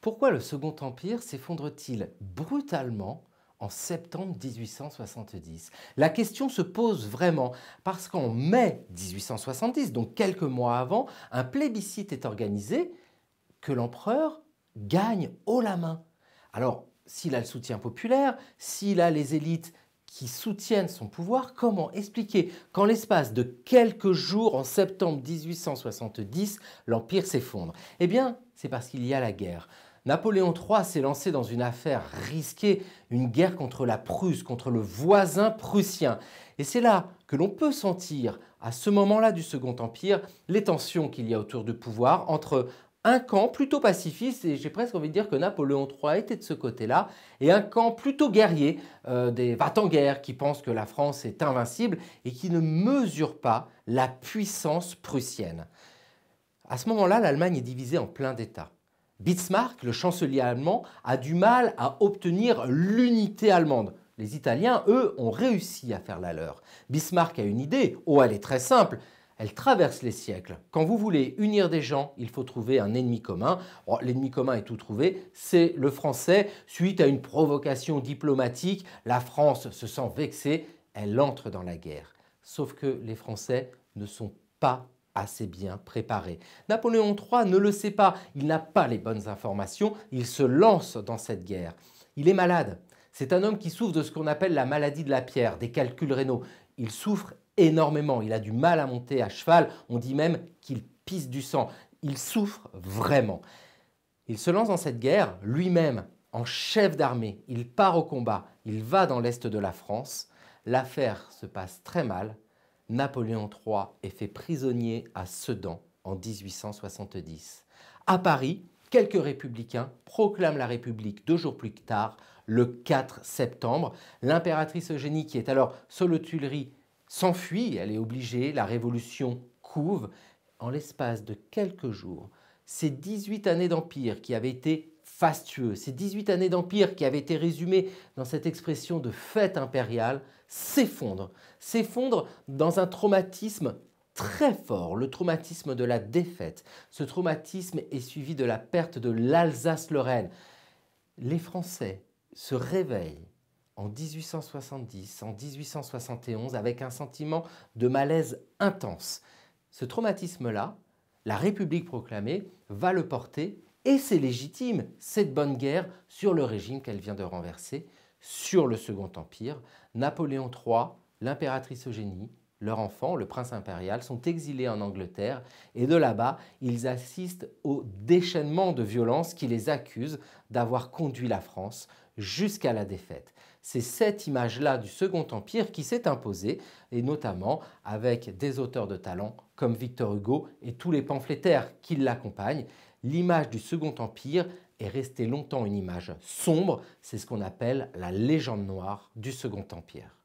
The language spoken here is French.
Pourquoi le Second Empire s'effondre-t-il brutalement en septembre 1870 La question se pose vraiment parce qu'en mai 1870, donc quelques mois avant, un plébiscite est organisé que l'empereur gagne haut la main. Alors, s'il a le soutien populaire, s'il a les élites qui soutiennent son pouvoir, comment expliquer qu'en l'espace de quelques jours, en septembre 1870, l'Empire s'effondre Eh bien, c'est parce qu'il y a la guerre. Napoléon III s'est lancé dans une affaire risquée, une guerre contre la Prusse, contre le voisin prussien. Et c'est là que l'on peut sentir, à ce moment-là du Second Empire, les tensions qu'il y a autour du pouvoir entre un camp plutôt pacifiste, et j'ai presque envie de dire que Napoléon III était de ce côté-là, et un camp plutôt guerrier, euh, des va en guerre qui pensent que la France est invincible et qui ne mesurent pas la puissance prussienne. À ce moment-là, l'Allemagne est divisée en plein d'États. Bismarck, le chancelier allemand, a du mal à obtenir l'unité allemande. Les Italiens, eux, ont réussi à faire la leur. Bismarck a une idée, oh elle est très simple, elle traverse les siècles. Quand vous voulez unir des gens, il faut trouver un ennemi commun. Oh, l'ennemi commun est tout trouvé, c'est le français. Suite à une provocation diplomatique, la France se sent vexée, elle entre dans la guerre. Sauf que les Français ne sont pas assez bien préparé. Napoléon III ne le sait pas, il n'a pas les bonnes informations, il se lance dans cette guerre. Il est malade. C'est un homme qui souffre de ce qu'on appelle la maladie de la pierre, des calculs rénaux. Il souffre énormément, il a du mal à monter à cheval, on dit même qu'il pisse du sang. Il souffre vraiment. Il se lance dans cette guerre lui-même en chef d'armée, il part au combat, il va dans l'est de la France. L'affaire se passe très mal, Napoléon III est fait prisonnier à Sedan en 1870. À Paris, quelques républicains proclament la République deux jours plus tard, le 4 septembre. L'impératrice Eugénie, qui est alors seule Tuileries, s'enfuit, elle est obligée, la révolution couve. En l'espace de quelques jours, ces 18 années d'empire qui avaient été fastueux. Ces 18 années d'empire qui avaient été résumées dans cette expression de fête impériale s'effondrent, s'effondrent dans un traumatisme très fort, le traumatisme de la défaite. Ce traumatisme est suivi de la perte de l'Alsace-Lorraine. Les Français se réveillent en 1870, en 1871, avec un sentiment de malaise intense. Ce traumatisme-là, la République proclamée va le porter et c'est légitime, cette bonne guerre sur le régime qu'elle vient de renverser, sur le Second Empire. Napoléon III, l'impératrice Eugénie, leur enfant, le prince impérial, sont exilés en Angleterre et de là-bas, ils assistent au déchaînement de violence qui les accuse d'avoir conduit la France jusqu'à la défaite. C'est cette image-là du Second Empire qui s'est imposée, et notamment avec des auteurs de talent comme Victor Hugo et tous les pamphlétaires qui l'accompagnent l'image du Second Empire est restée longtemps une image sombre, c'est ce qu'on appelle la légende noire du Second Empire.